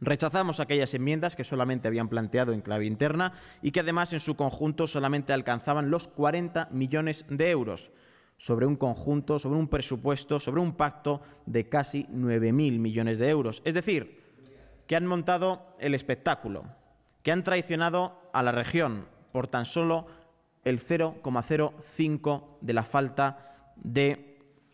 Rechazamos aquellas enmiendas que solamente habían planteado en clave interna y que además en su conjunto solamente alcanzaban los 40 millones de euros sobre un conjunto, sobre un presupuesto, sobre un pacto de casi 9.000 millones de euros. Es decir, que han montado el espectáculo, que han traicionado a la región por tan solo el 0,05 de la falta de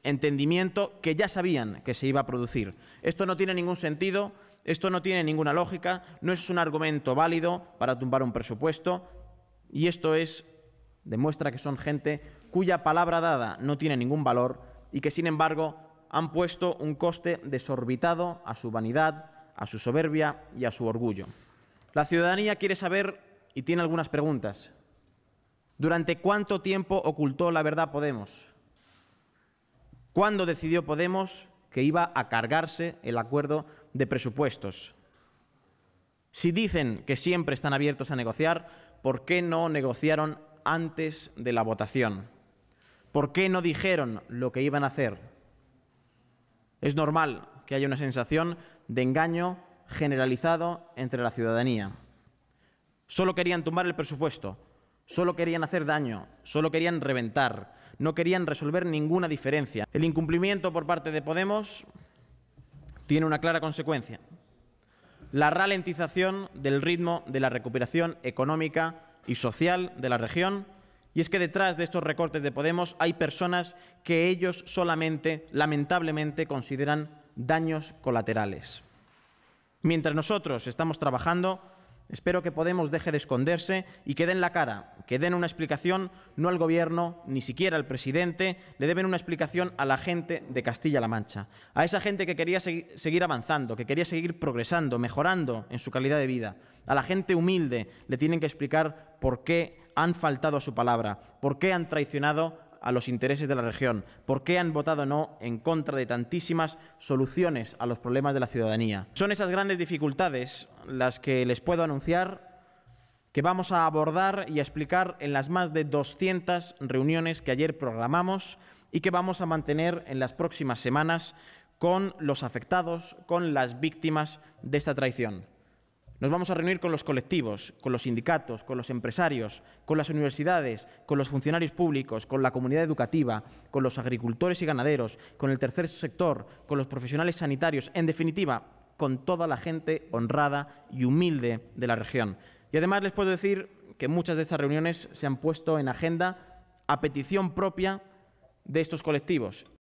entendimiento que ya sabían que se iba a producir. Esto no tiene ningún sentido, esto no tiene ninguna lógica, no es un argumento válido para tumbar un presupuesto y esto es demuestra que son gente cuya palabra dada no tiene ningún valor y que sin embargo han puesto un coste desorbitado a su vanidad, a su soberbia y a su orgullo. La ciudadanía quiere saber y tiene algunas preguntas. ¿Durante cuánto tiempo ocultó la verdad Podemos? ¿Cuándo decidió Podemos que iba a cargarse el acuerdo de presupuestos? Si dicen que siempre están abiertos a negociar, ¿por qué no negociaron antes de la votación? ¿Por qué no dijeron lo que iban a hacer? Es normal que haya una sensación de engaño generalizado entre la ciudadanía. Solo querían tumbar el presupuesto, solo querían hacer daño, solo querían reventar, no querían resolver ninguna diferencia. El incumplimiento por parte de Podemos tiene una clara consecuencia, la ralentización del ritmo de la recuperación económica y social de la región. Y es que detrás de estos recortes de Podemos hay personas que ellos solamente, lamentablemente, consideran daños colaterales. Mientras nosotros estamos trabajando, espero que Podemos deje de esconderse y quede en la cara que den una explicación no al gobierno, ni siquiera al presidente, le deben una explicación a la gente de Castilla-La Mancha, a esa gente que quería seguir avanzando, que quería seguir progresando, mejorando en su calidad de vida. A la gente humilde le tienen que explicar por qué han faltado a su palabra, por qué han traicionado a los intereses de la región, por qué han votado no en contra de tantísimas soluciones a los problemas de la ciudadanía. Son esas grandes dificultades las que les puedo anunciar que vamos a abordar y a explicar en las más de 200 reuniones que ayer programamos y que vamos a mantener en las próximas semanas con los afectados, con las víctimas de esta traición. Nos vamos a reunir con los colectivos, con los sindicatos, con los empresarios, con las universidades, con los funcionarios públicos, con la comunidad educativa, con los agricultores y ganaderos, con el tercer sector, con los profesionales sanitarios, en definitiva, con toda la gente honrada y humilde de la región. Y además les puedo decir que muchas de estas reuniones se han puesto en agenda a petición propia de estos colectivos